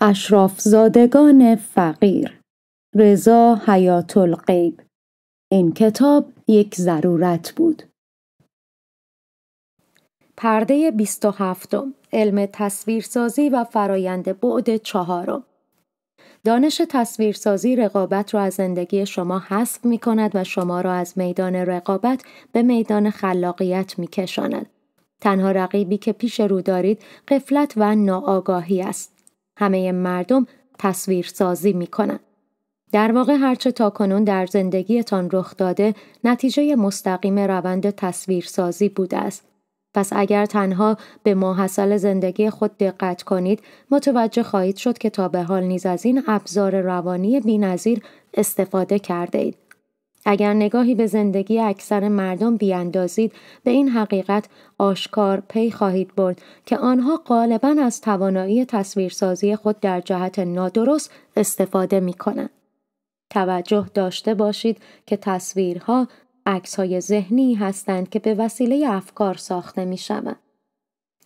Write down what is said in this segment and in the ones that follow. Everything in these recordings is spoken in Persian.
اشرافزادگان فقیر رضا حیات القیب این کتاب یک ضرورت بود پرده 27 علم تصویرسازی و فرایند بعد چهارم دانش تصویرسازی رقابت را از زندگی شما حذف می کند و شما را از میدان رقابت به میدان خلاقیت می کشاند. تنها رقیبی که پیش رو دارید قفلت و ناآگاهی است. همه مردم تصویر سازی می کنن. در واقع هرچه تا کنون در زندگیتان رخ داده نتیجه مستقیم روند تصویرسازی بوده است. پس اگر تنها به ماحصل زندگی خود دقت کنید متوجه خواهید شد که تا به حال نیز از این ابزار روانی بینظیر استفاده کرده اید. اگر نگاهی به زندگی اکثر مردم بیاندازید به این حقیقت آشکار پی خواهید برد که آنها غالبا از توانایی تصویرسازی خود در جهت نادرست استفاده می کنند. توجه داشته باشید که تصویرها عکسهای ذهنی هستند که به وسیله افکار ساخته می شوند.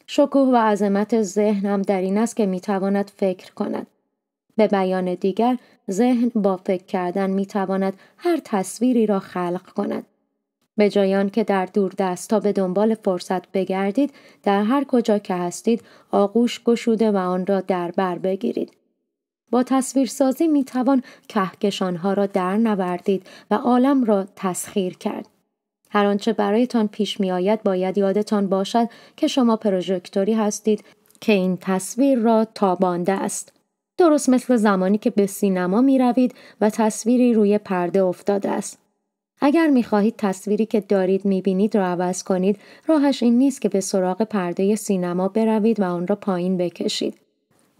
شکوه و عظمت ذهن هم در این است که می تواند فکر کند. به بیان دیگر ذهن با فکر کردن می تواند هر تصویری را خلق کند. به جای که در دور دست تا به دنبال فرصت بگردید در هر کجا که هستید آغوش گشوده و آن را در بر بگیرید. با تصویرسازی می توان کهکشانها را در نوردید و عالم را تسخیر کرد. هر آنچه برایتان پیش می آید باید یادتان باشد که شما پروژکتوری هستید که این تصویر را تابانده است. درست مثل زمانی که به سینما می روید و تصویری روی پرده افتاده است. اگر می خواهید تصویری که دارید می بینید را عوض کنید، راهش این نیست که به سراغ پرده سینما بروید و آن را پایین بکشید.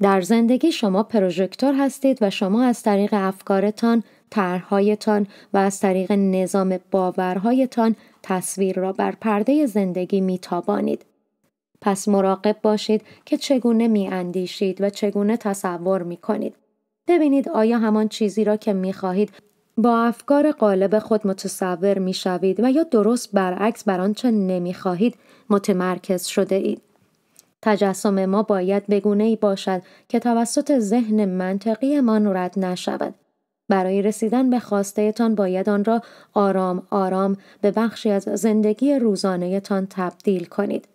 در زندگی شما پروژکتور هستید و شما از طریق افکارتان، طرحهایتان و از طریق نظام باورهایتان تصویر را بر پرده زندگی میتابانید. پس مراقب باشید که چگونه می اندیشید و چگونه تصور می کنید. ببینید آیا همان چیزی را که می خواهید با افکار قالب خود متصور می شوید و یا درست برعکس بر آنچه نمی خواهید متمرکز شده اید. تجسم ما باید بگونه ای باشد که توسط ذهن منطقی ما رد نشود. برای رسیدن به خواستهتان باید آن را آرام آرام به بخشی از زندگی روزانهتان تبدیل کنید.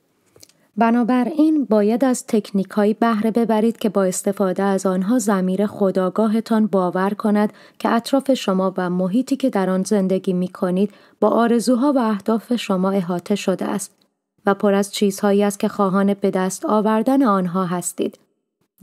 بنابراین باید از تکنیکهایی بهره ببرید که با استفاده از آنها زمیر خداگاهتان باور کند که اطراف شما و محیطی که در آن زندگی می کنید با آرزوها و اهداف شما احاطه شده است و پر از چیزهایی است که خواهان به دست آوردن آنها هستید.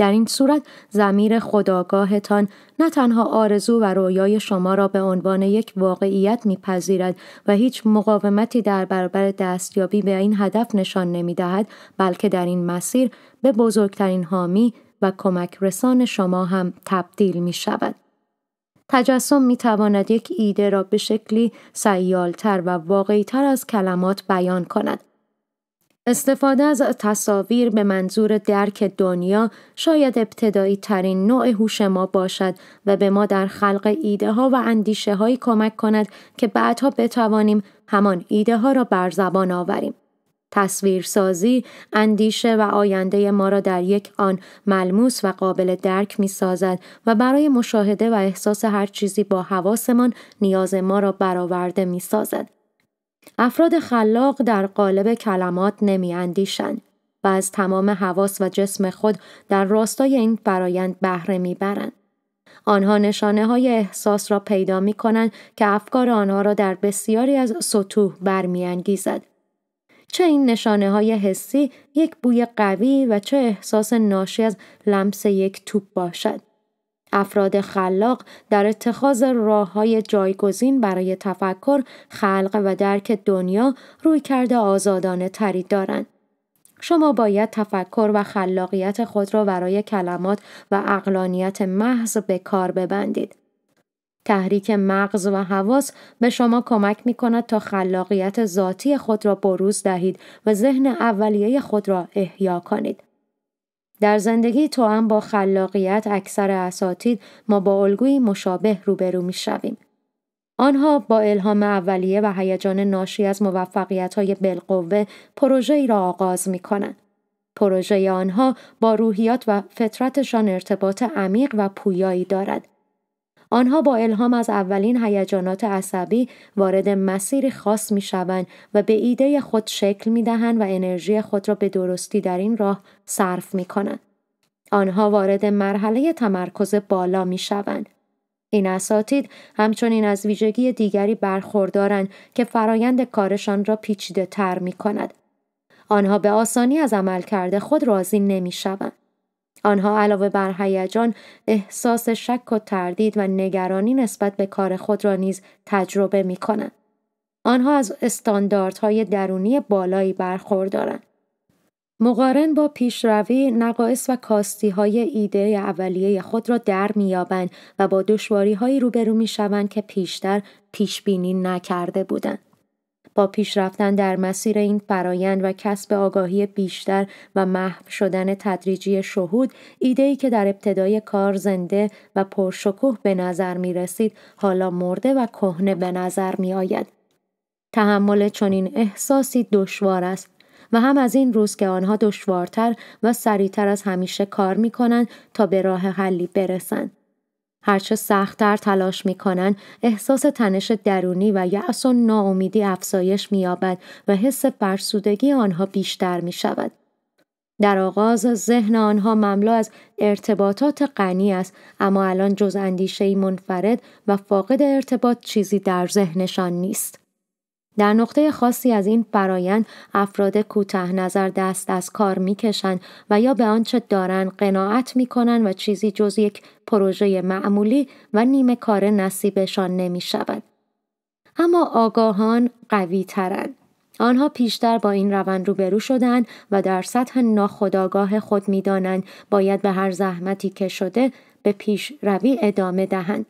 در این صورت زمیر خداگاهتان نه تنها آرزو و رویای شما را به عنوان یک واقعیت میپذیرد و هیچ مقاومتی در برابر دستیابی به این هدف نشان نمیدهد بلکه در این مسیر به بزرگترین حامی و کمک رسان شما هم تبدیل می شود. تجسم می تواند یک ایده را به شکلی سیالتر و واقعیتر از کلمات بیان کند استفاده از تصاویر به منظور درک دنیا شاید ابتدایی ترین نوع هوش ما باشد و به ما در خلق ایده ها و اندیشه هایی کمک کند که بعدها بتوانیم همان ایده ها را بر زبان آوریم. تصویرسازی اندیشه و آینده ما را در یک آن ملموس و قابل درک می سازد و برای مشاهده و احساس هر چیزی با حواسمان نیاز ما را برآورده می سازد. افراد خلاق در قالب کلمات نمی اندیشن و از تمام حواس و جسم خود در راستای این برایند بهره میبرند. آنها نشانه های احساس را پیدا می کنند که افکار آنها را در بسیاری از سطوح انگیزد. چه این نشانه های حسی یک بوی قوی و چه احساس ناشی از لمس یک توپ باشد. افراد خلاق در اتخاذ راه های جایگزین برای تفکر، خلق و درک دنیا روی کرده آزادانه ترید دارند. شما باید تفکر و خلاقیت خود را برای کلمات و اقلانیت محض به کار ببندید. تحریک مغز و حواس به شما کمک می کند تا خلاقیت ذاتی خود را بروز دهید و ذهن اولیه خود را احیا کنید. در زندگی تو هم با خلاقیت اکثر اساتید ما با الگویی مشابه روبرو می شویم. آنها با الهام اولیه و هیجان ناشی از موفقیت های بالقوه پروژه ای را آغاز می کنند. پروژه آنها با روحیات و فطرتشان ارتباط عمیق و پویایی دارد آنها با الهام از اولین هیجانات عصبی وارد مسیر خاص می شوند و به ایده خود شکل می دهند و انرژی خود را به درستی در این راه صرف می کنند. آنها وارد مرحله تمرکز بالا می شوند. این اساتید همچنین از ویژگی دیگری برخوردارند که فرایند کارشان را پیچیده تر می کند. آنها به آسانی از عملکرد خود راضی نمی شوند. آنها علاوه بر هیجان احساس شک و تردید و نگرانی نسبت به کار خود را نیز تجربه می کنند. آنها از استانداردهای درونی بالایی برخوردارند. مقارن با پیشروی نقایص و کاستی های ایده اولیه خود را در میابند و با دشواری هایی روبرو شوند که پیشتر پیش نکرده بودند. با پیش رفتن در مسیر این فرایند و کسب آگاهی بیشتر و محو شدن تدریجی شهود ای که در ابتدای کار زنده و پرشکوه به نظر می رسید حالا مرده و کهنه به نظر می آید. تحمل چنین احساسی دشوار است و هم از این روز که آنها دشوارتر و سریعتر از همیشه کار می کنند تا به راه حلی برسند. هرچه سختتر تلاش میکنن احساس تنش درونی و یأس و ناامیدی افزایش مییابد و حس فرسودگی آنها بیشتر می شود. در آغاز ذهن آنها مملو از ارتباطات غنی است اما الان جز اندیشه منفرد و فاقد ارتباط چیزی در ذهنشان نیست. در نقطه خاصی از این فرایند افراد کوتاه نظر دست از کار میکشند و یا به آنچه دارند قناعت میکنند و چیزی جز یک پروژه معمولی و نیمه کار نصیبشان نمی شود. اما آگاهان قوی ترند. آنها پیشتر با این روند روبرو شدند و در سطح ناخودآگاه خود میدانند باید به هر زحمتی که شده به پیش روی ادامه دهند.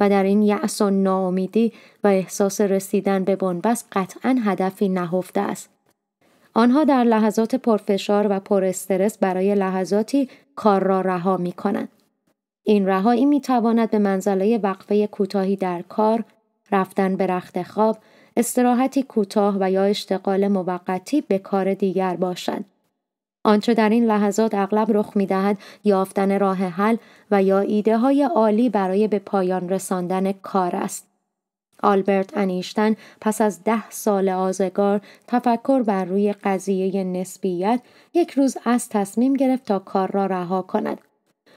و در این یأس و ناامیدی و احساس رسیدن به بنبست قطعا هدفی نهفته است آنها در لحظات پرفشار و پر استرس برای لحظاتی کار را رها می کنند. این رهایی می تواند به منزله وقفه کوتاهی در کار، رفتن به رخت خواب، استراحتی کوتاه و یا اشتغال موقتی به کار دیگر باشد. آنچه در این لحظات اغلب رخ می دهد یافتن راه حل و یا ایده های عالی برای به پایان رساندن کار است. آلبرت انیشتن پس از ده سال آزگار تفکر بر روی قضیه نسبیت یک روز از تصمیم گرفت تا کار را رها کند.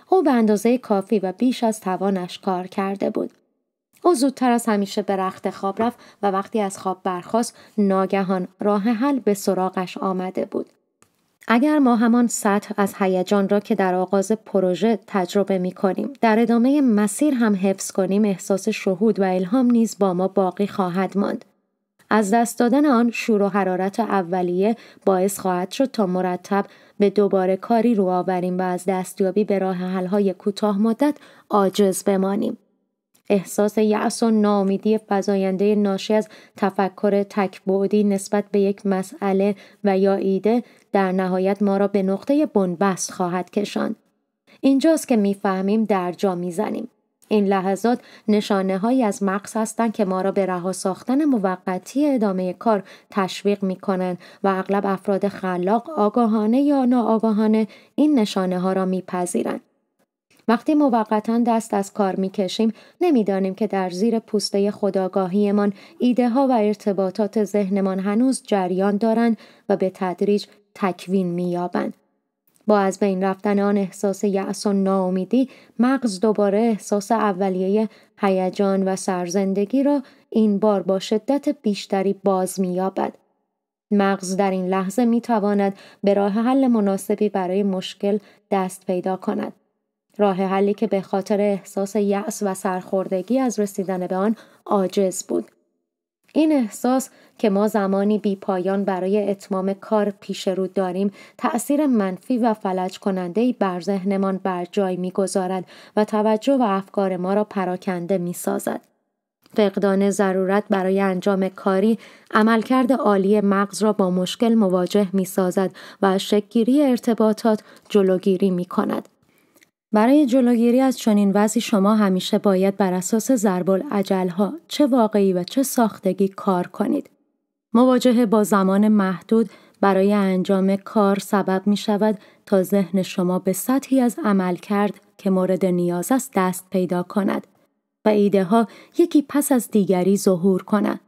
او به اندازه کافی و بیش از توانش کار کرده بود. او زودتر از همیشه به رخت خواب رفت و وقتی از خواب برخاست ناگهان راه حل به سراغش آمده بود. اگر ما همان سطح از هیجان را که در آغاز پروژه تجربه می کنیم در ادامه مسیر هم حفظ کنیم احساس شهود و الهام نیز با ما باقی خواهد ماند از دست دادن آن شور و حرارت اولیه باعث خواهد شد تا مرتب به دوباره کاری رو آوریم و از دستیابی به راه حل‌های کوتاه مدت عاجز بمانیم احساس یأس و نامیدی فزاینده ناشی از تفکر تکبعدی نسبت به یک مسئله و یا ایده در نهایت ما را به نقطه بنبست خواهد کشاند. اینجاست که میفهمیم در جا میزنیم. این لحظات نشانه هایی از مقص هستند که ما را به رها ساختن موقتی ادامه کار تشویق می کنند و اغلب افراد خلاق آگاهانه یا ناآگاهانه این نشانه ها را میپذیرند. وقتی موقتا دست از کار میکشیم نمیدانیم که در زیر پوسته خداگاهیمان ایده ها و ارتباطات ذهنمان هنوز جریان دارند و به تدریج تکوین مییابند با از بین رفتن آن احساس یأس و ناامیدی مغز دوباره احساس اولیه هیجان و سرزندگی را این بار با شدت بیشتری باز مییابد مغز در این لحظه میتواند به راه حل مناسبی برای مشکل دست پیدا کند راه حلی که به خاطر احساس یأس و سرخوردگی از رسیدن به آن عاجز بود. این احساس که ما زمانی بی پایان برای اتمام کار پیش رو داریم تأثیر منفی و فلج کننده بر ذهنمان بر جای میگذارد و توجه و افکار ما را پراکنده می سازد. فقدان ضرورت برای انجام کاری عملکرد عالی مغز را با مشکل مواجه می سازد و شکگیری ارتباطات جلوگیری می کند. برای جلوگیری از چنین وضعی شما همیشه باید بر اساس ضرب ها چه واقعی و چه ساختگی کار کنید. مواجهه با زمان محدود برای انجام کار سبب می شود تا ذهن شما به سطحی از عمل کرد که مورد نیاز است دست پیدا کند و ایده ها یکی پس از دیگری ظهور کند.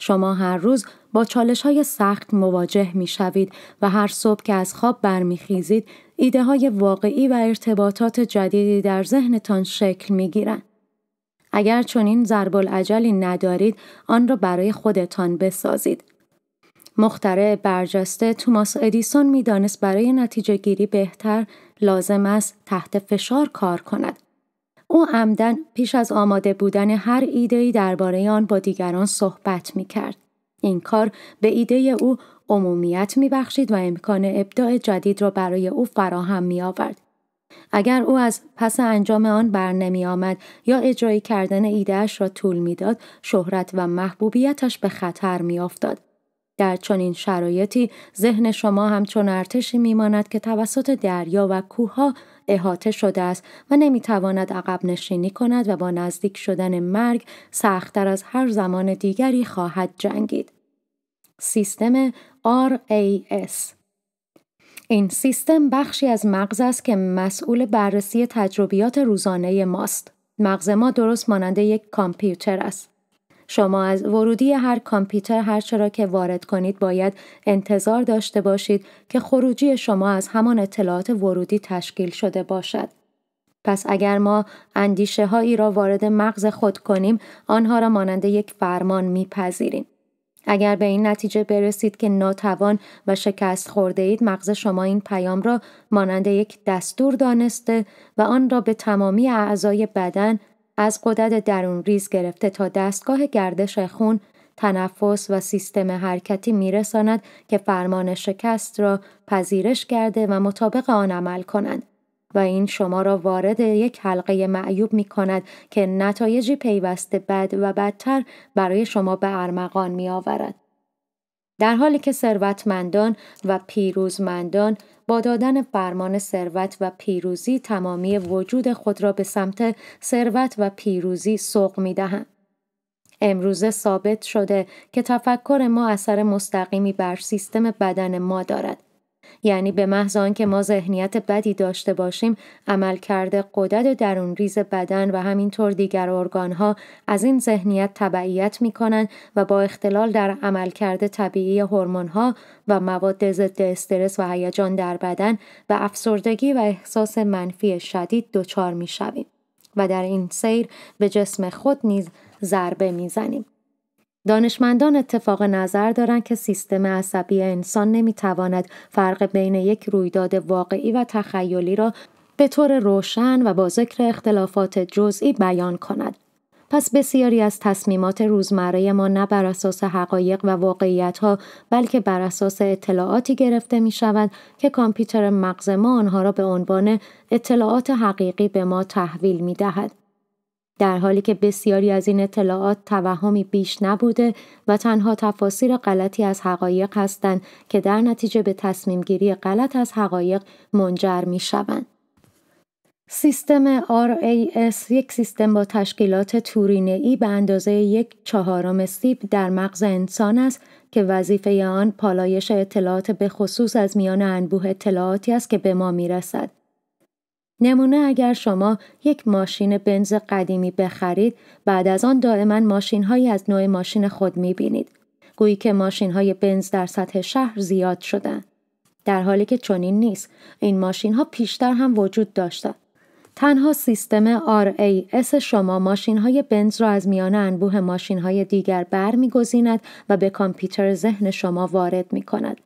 شما هر روز با چالش های سخت مواجه می شوید و هر صبح که از خواب برمیخیزید ایده های واقعی و ارتباطات جدیدی در ذهنتان شکل می گیرن. اگر چنین ضرب عجلی ندارید آن را برای خودتان بسازید. مختره برجسته توماس ادیسون میدانست برای نتیجه گیری بهتر لازم است تحت فشار کار کند. او عمدن پیش از آماده بودن هر ایده‌ای درباره آن با دیگران صحبت می کرد. این کار به ایده او عمومیت میبخشید و امکان ابداع جدید را برای او فراهم آورد. اگر او از پس انجام آن بر نمی آمد یا اجرایی کردن ایدهش را طول میداد شهرت و محبوبیتش به خطر میافتاد در چنین شرایطی ذهن شما همچون ارتشی میماند که توسط دریا و کوهها احاطه شده است و تواند عقب نشینی کند و با نزدیک شدن مرگ سختتر از هر زمان دیگری خواهد جنگید. سیستم RAS این سیستم بخشی از مغز است که مسئول بررسی تجربیات روزانه ماست. مغز ما درست مانند یک کامپیوتر است. شما از ورودی هر کامپیوتر هر چرا که وارد کنید باید انتظار داشته باشید که خروجی شما از همان اطلاعات ورودی تشکیل شده باشد. پس اگر ما اندیشه هایی را وارد مغز خود کنیم آنها را مانند یک فرمان میپذیریم. اگر به این نتیجه برسید که ناتوان و شکست خورده اید مغز شما این پیام را مانند یک دستور دانسته و آن را به تمامی اعضای بدن از قدرت درون ریز گرفته تا دستگاه گردش خون تنفس و سیستم حرکتی میرساند که فرمان شکست را پذیرش کرده و مطابق آن عمل کنند و این شما را وارد یک حلقه معیوب می کند که نتایجی پیوسته بد و بدتر برای شما به ارمغان می آورد. در حالی که ثروتمندان و پیروزمندان با دادن فرمان ثروت و پیروزی تمامی وجود خود را به سمت ثروت و پیروزی سوق می دهند. امروزه ثابت شده که تفکر ما اثر مستقیمی بر سیستم بدن ما دارد. یعنی به محض آنکه ما ذهنیت بدی داشته باشیم عملکرد قدرت درون ریز بدن و همینطور دیگر ها از این ذهنیت تبعیت می کنند و با اختلال در عملکرد طبیعی ها و مواد ضد استرس و هیجان در بدن و افسردگی و احساس منفی شدید دچار می شویم. و در این سیر به جسم خود نیز ضربه میزنیم دانشمندان اتفاق نظر دارند که سیستم عصبی انسان نمیتواند فرق بین یک رویداد واقعی و تخیلی را به طور روشن و با ذکر اختلافات جزئی بیان کند. پس بسیاری از تصمیمات روزمره ما نه بر اساس حقایق و واقعیت ها بلکه بر اساس اطلاعاتی گرفته می شود که کامپیوتر مغز ما آنها را به عنوان اطلاعات حقیقی به ما تحویل می دهد. در حالی که بسیاری از این اطلاعات توهمی بیش نبوده و تنها تفاسیر غلطی از حقایق هستند که در نتیجه به تصمیم گیری غلط از حقایق منجر می شوند. سیستم RAS یک سیستم با تشکیلات تورینه ای به اندازه یک چهارم سیب در مغز انسان است که وظیفه آن پالایش اطلاعات به خصوص از میان انبوه اطلاعاتی است که به ما می رسد. نمونه اگر شما یک ماشین بنز قدیمی بخرید بعد از آن دائما ماشین هایی از نوع ماشین خود میبینید، گویی که ماشین های بنز در سطح شهر زیاد شدن. در حالی که چنین نیست این ماشین ها پیشتر هم وجود داشتند. تنها سیستم RAS شما ماشین های بنز را از میان انبوه ماشین های دیگر برمیگزیند و به کامپیوتر ذهن شما وارد می کند.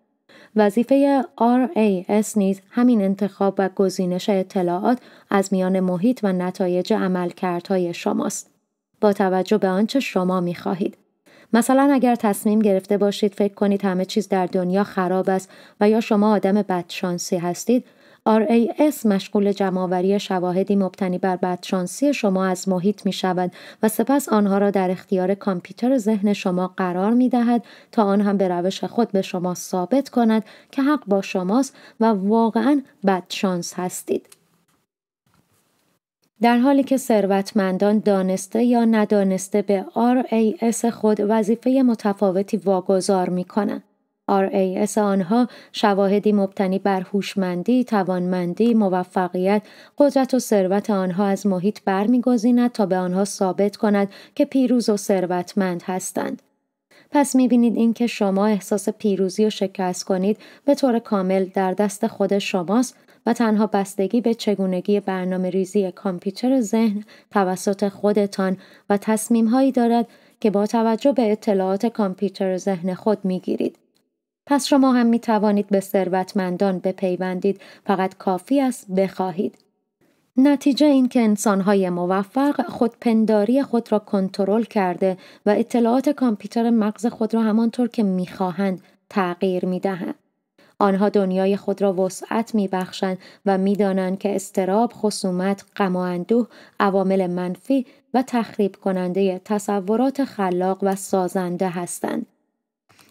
وظیفه RAS نیز همین انتخاب و گزینش اطلاعات از میان محیط و نتایج عملکردهای شماست با توجه به آنچه شما میخواهید مثلا اگر تصمیم گرفته باشید فکر کنید همه چیز در دنیا خراب است و یا شما آدم بدشانسی هستید RAS مشغول جمعآوری شواهدی مبتنی بر بدشانسی شما از محیط می شود و سپس آنها را در اختیار کامپیوتر ذهن شما قرار می دهد تا آن هم به روش خود به شما ثابت کند که حق با شماست و واقعا بدشانس هستید. در حالی که ثروتمندان دانسته یا ندانسته به RAS خود وظیفه متفاوتی واگذار می کنند. RAS آنها شواهدی مبتنی بر هوشمندی، توانمندی، موفقیت، قدرت و ثروت آنها از محیط برمیگزیند تا به آنها ثابت کند که پیروز و ثروتمند هستند. پس این اینکه شما احساس پیروزی و شکست کنید به طور کامل در دست خود شماست و تنها بستگی به چگونگی برنامه ریزی کامپیوتر ذهن توسط خودتان و تصمیم هایی دارد که با توجه به اطلاعات کامپیوتر ذهن خود گیرید. پس شما هم می توانید به ثروتمندان بپیوندید فقط کافی است بخواهید. نتیجه این که انسانهای موفق خودپنداری خود را کنترل کرده و اطلاعات کامپیوتر مغز خود را همانطور که میخواهند تغییر میدهند. آنها دنیای خود را وسعت میبخشند و میدانند که استراب، خصومت، غم و عوامل منفی و تخریب کننده تصورات خلاق و سازنده هستند.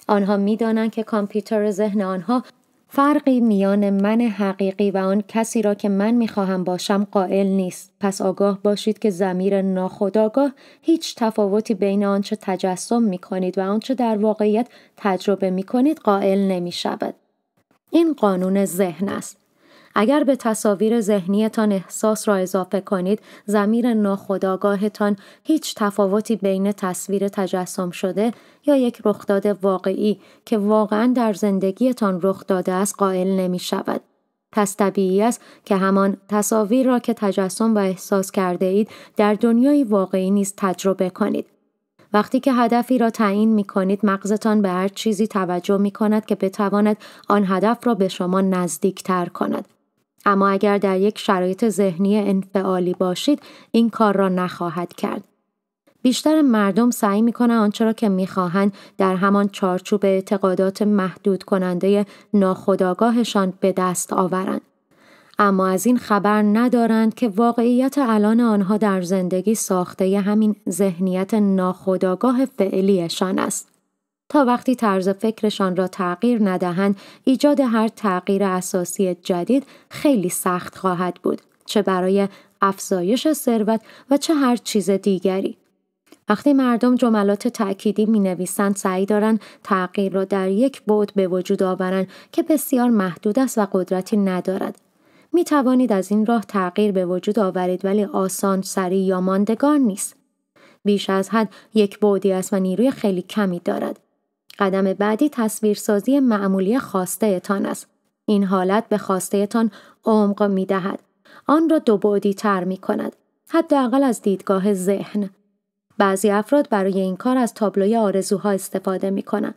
آنها میدانند که کامپیوتر ذهن آنها فرقی میان من حقیقی و آن کسی را که من میخواهم باشم قائل نیست پس آگاه باشید که زمیر ناخودآگاه هیچ تفاوتی بین آنچه تجسم میکنید و آنچه در واقعیت تجربه میکنید قائل نمیشود این قانون ذهن است اگر به تصاویر ذهنیتان احساس را اضافه کنید زمیر ناخودآگاهتان هیچ تفاوتی بین تصویر تجسم شده یا یک رخداد واقعی که واقعا در زندگیتان رخ داده است قائل نمی شود. پس طبیعی است که همان تصاویر را که تجسم و احساس کرده اید در دنیای واقعی نیز تجربه کنید. وقتی که هدفی را تعیین می کنید مغزتان به هر چیزی توجه می کند که بتواند آن هدف را به شما نزدیک تر کند. اما اگر در یک شرایط ذهنی انفعالی باشید این کار را نخواهد کرد بیشتر مردم سعی میکنند آنچه را که میخواهند در همان چارچوب اعتقادات محدود کننده ناخودآگاهشان به دست آورند اما از این خبر ندارند که واقعیت الان آنها در زندگی ساخته ی همین ذهنیت ناخودآگاه فعلیشان است تا وقتی طرز فکرشان را تغییر ندهند ایجاد هر تغییر اساسی جدید خیلی سخت خواهد بود چه برای افزایش ثروت و چه هر چیز دیگری وقتی مردم جملات تأکیدی می نویسند سعی دارند تغییر را در یک بود به وجود آورند که بسیار محدود است و قدرتی ندارد می توانید از این راه تغییر به وجود آورید ولی آسان سریع یا ماندگار نیست بیش از حد یک بودی است و نیروی خیلی کمی دارد قدم بعدی تصویرسازی معمولی خواستهتان است. این حالت به تان عمق می دهد. آن را بعدی تر می کند. حداقل از دیدگاه ذهن. بعضی افراد برای این کار از تابلوی آرزوها استفاده می کنند.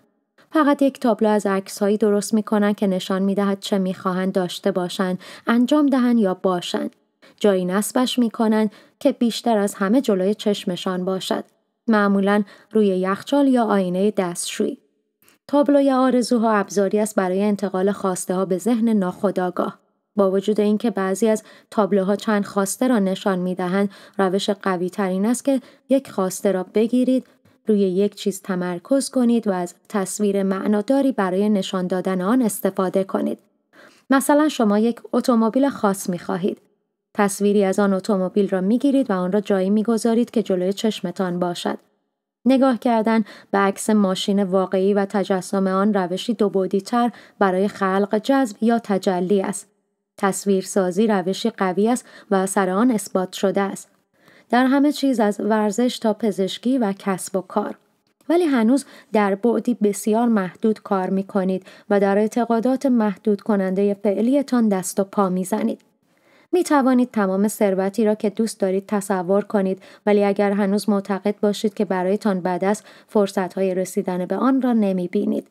فقط یک تابلو از عکسهایی درست می کنند که نشان می دهد چه می خواهند داشته باشند، انجام دهند یا باشند. جایی نصبش می کنند که بیشتر از همه جلوی چشمشان باشد. معمولا روی یخچال یا آینه دستشویی. تابلوی آرزوها ابزاری است برای انتقال خواسته ها به ذهن ناخودآگاه با وجود اینکه بعضی از تابلوها چند خواسته را نشان می روش قوی ترین است که یک خواسته را بگیرید روی یک چیز تمرکز کنید و از تصویر معناداری برای نشان دادن آن استفاده کنید مثلا شما یک اتومبیل خاص می خواهید تصویری از آن اتومبیل را می گیرید و آن را جایی می گذارید که جلوی چشمتان باشد نگاه کردن به عکس ماشین واقعی و تجسم آن روشی تر برای خلق جذب یا تجلی است. تصویرسازی روشی قوی است و سر آن اثبات شده است. در همه چیز از ورزش تا پزشکی و کسب و کار. ولی هنوز در بعدی بسیار محدود کار می کنید و در اعتقادات محدود کننده فعلیتان دست و پا می زنید. می توانید تمام ثروتی را که دوست دارید تصور کنید ولی اگر هنوز معتقد باشید که برایتان بد است فرصت های رسیدن به آن را نمی بینید.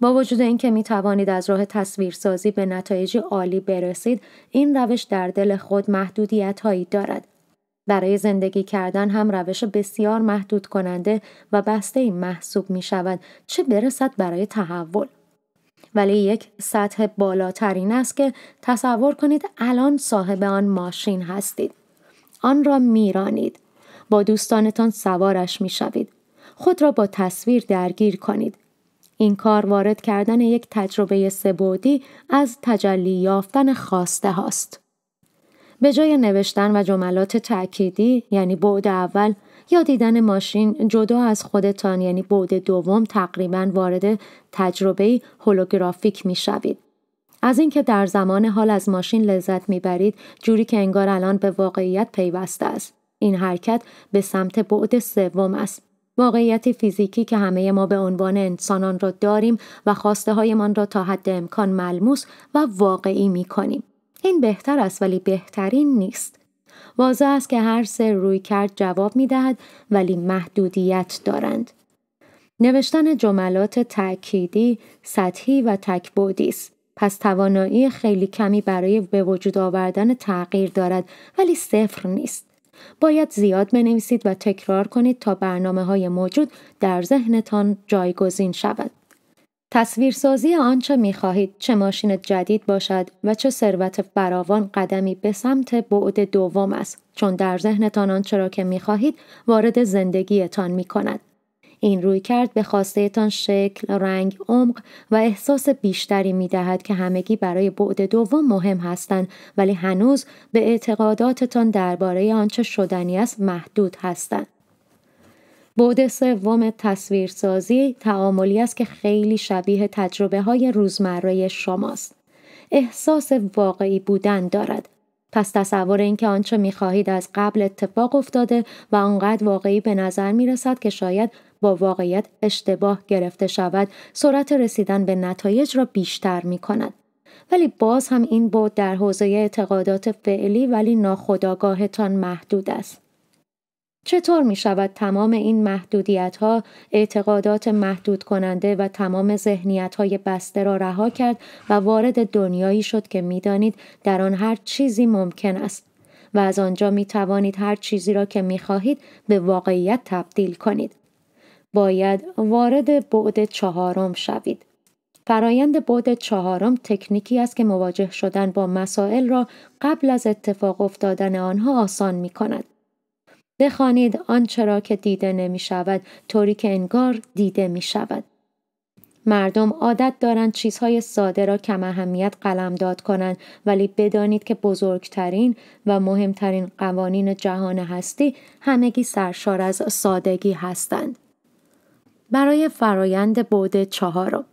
با وجود اینکه می توانید از راه تصویرسازی به نتایج عالی برسید این روش در دل خود محدودیت هایی دارد برای زندگی کردن هم روش بسیار محدود کننده و بسته این محسوب می شود چه برسد برای تحول ولی یک سطح بالاترین است که تصور کنید الان صاحب آن ماشین هستید. آن را میرانید. با دوستانتان سوارش میشوید. خود را با تصویر درگیر کنید. این کار وارد کردن یک تجربه سبودی از تجلی یافتن خواسته هاست. به جای نوشتن و جملات تأکیدی یعنی بعد اول یا دیدن ماشین جدا از خودتان یعنی بعد دوم تقریبا وارد تجربه هولوگرافیک می شوید. از اینکه در زمان حال از ماشین لذت میبرید جوری که انگار الان به واقعیت پیوسته است این حرکت به سمت بعد سوم است واقعیت فیزیکی که همه ما به عنوان انسانان را داریم و خواسته هایمان را تا حد امکان ملموس و واقعی می کنیم. این بهتر است ولی بهترین نیست. واضح است که هر سه روی کرد جواب می دهد ولی محدودیت دارند. نوشتن جملات تأکیدی سطحی و تکبودی است. پس توانایی خیلی کمی برای به وجود آوردن تغییر دارد ولی صفر نیست. باید زیاد بنویسید و تکرار کنید تا برنامه های موجود در ذهنتان جایگزین شود. تصویرسازی آنچه میخواهید چه ماشین جدید باشد و چه ثروت فراوان قدمی به سمت بعد دوم است چون در ذهنتان آنچه را که میخواهید وارد زندگیتان میکند این روی کرد به خواستهتان شکل، رنگ، عمق و احساس بیشتری می دهد که همگی برای بعد دوم مهم هستند ولی هنوز به اعتقاداتتان درباره آنچه شدنی است محدود هستند. بعد سوم تصویرسازی تعاملی است که خیلی شبیه تجربه های روزمره شماست. احساس واقعی بودن دارد. پس تصور اینکه آنچه میخواهید از قبل اتفاق افتاده و آنقدر واقعی به نظر می رسد که شاید با واقعیت اشتباه گرفته شود سرعت رسیدن به نتایج را بیشتر می کند. ولی باز هم این بود در حوزه اعتقادات فعلی ولی ناخداگاهتان محدود است. چطور می شود تمام این محدودیت ها، اعتقادات محدود کننده و تمام ذهنیت های بسته را رها کرد و وارد دنیایی شد که می دانید در آن هر چیزی ممکن است و از آنجا می توانید هر چیزی را که می خواهید به واقعیت تبدیل کنید. باید وارد بعد چهارم شوید. فرایند بعد چهارم تکنیکی است که مواجه شدن با مسائل را قبل از اتفاق افتادن آنها آسان می کند. بخوانید آنچه را که دیده نمی شود طوری که انگار دیده می شود. مردم عادت دارند چیزهای ساده را کم اهمیت قلمداد کنند ولی بدانید که بزرگترین و مهمترین قوانین جهان هستی همگی سرشار از سادگی هستند. برای فرایند بوده چهارم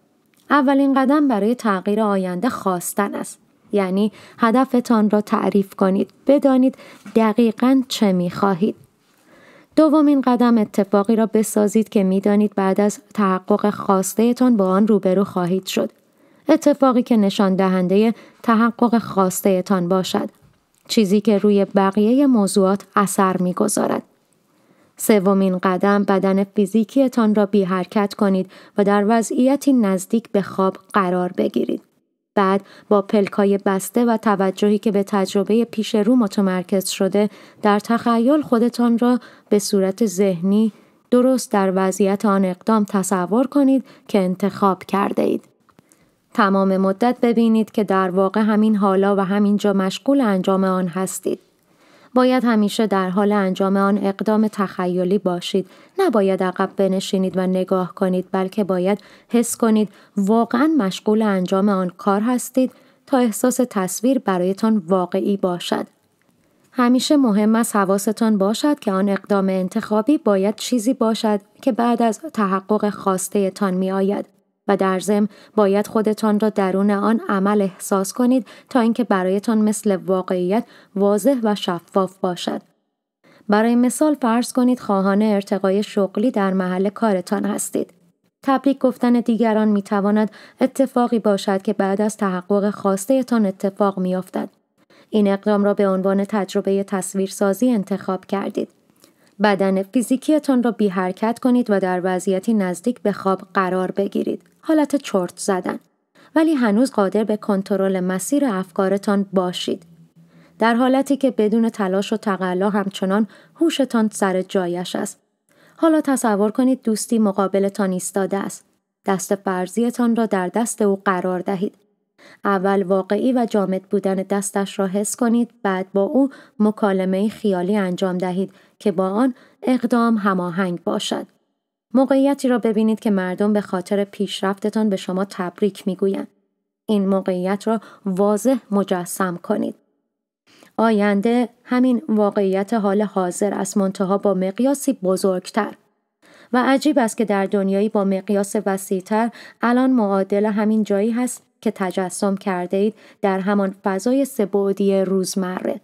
اولین قدم برای تغییر آینده خواستن است. یعنی هدفتان را تعریف کنید بدانید دقیقا چه می خواهید. دومین قدم اتفاقی را بسازید که میدانید بعد از تحقق خواستهتان با آن روبرو خواهید شد. اتفاقی که نشان دهنده تحقق خواستهتان باشد. چیزی که روی بقیه موضوعات اثر میگذارد. سومین قدم بدن فیزیکیتان را بی حرکت کنید و در وضعیتی نزدیک به خواب قرار بگیرید. بعد با پلکای بسته و توجهی که به تجربه پیش رو متمرکز شده در تخیل خودتان را به صورت ذهنی درست در وضعیت آن اقدام تصور کنید که انتخاب کرده اید. تمام مدت ببینید که در واقع همین حالا و همینجا مشغول انجام آن هستید. باید همیشه در حال انجام آن اقدام تخیلی باشید نباید عقب بنشینید و نگاه کنید بلکه باید حس کنید واقعا مشغول انجام آن کار هستید تا احساس تصویر برایتان واقعی باشد همیشه مهم است حواستان باشد که آن اقدام انتخابی باید چیزی باشد که بعد از تحقق خواستهتان تان می آید. و در زم باید خودتان را درون آن عمل احساس کنید تا اینکه برایتان مثل واقعیت واضح و شفاف باشد. برای مثال فرض کنید خواهان ارتقای شغلی در محل کارتان هستید. تبریک گفتن دیگران می تواند اتفاقی باشد که بعد از تحقق خواستهتان اتفاق می افتد. این اقدام را به عنوان تجربه تصویرسازی انتخاب کردید. بدن فیزیکیتان را بی حرکت کنید و در وضعیتی نزدیک به خواب قرار بگیرید. حالت چرت زدن ولی هنوز قادر به کنترل مسیر افکارتان باشید در حالتی که بدون تلاش و تقلا همچنان هوشتان سر جایش است حالا تصور کنید دوستی مقابلتان ایستاده است دست فرضیتان را در دست او قرار دهید اول واقعی و جامد بودن دستش را حس کنید بعد با او مکالمه خیالی انجام دهید که با آن اقدام هماهنگ باشد موقعیتی را ببینید که مردم به خاطر پیشرفتتان به شما تبریک میگویند. این موقعیت را واضح مجسم کنید. آینده همین واقعیت حال حاضر از منتها با مقیاسی بزرگتر. و عجیب است که در دنیایی با مقیاس وسیعتر الان معادل همین جایی هست که تجسم کرده اید در همان فضای سبودی روزمره.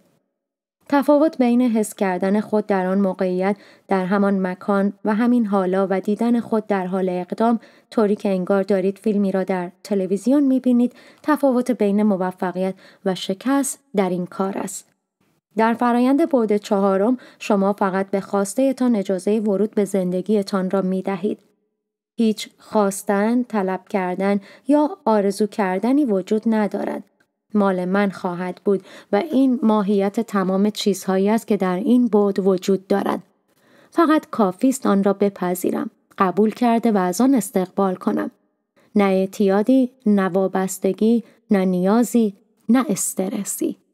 تفاوت بین حس کردن خود در آن موقعیت در همان مکان و همین حالا و دیدن خود در حال اقدام طوری که انگار دارید فیلمی را در تلویزیون می بینید، تفاوت بین موفقیت و شکست در این کار است در فرایند بعد چهارم شما فقط به خواستهتان اجازه ورود به زندگیتان را می دهید. هیچ خواستن، طلب کردن یا آرزو کردنی وجود ندارد. مال من خواهد بود و این ماهیت تمام چیزهایی است که در این بود وجود دارد. فقط کافی است آن را بپذیرم، قبول کرده و از آن استقبال کنم. نه اعتیادی، نه وابستگی، نه نیازی، نه استرسی.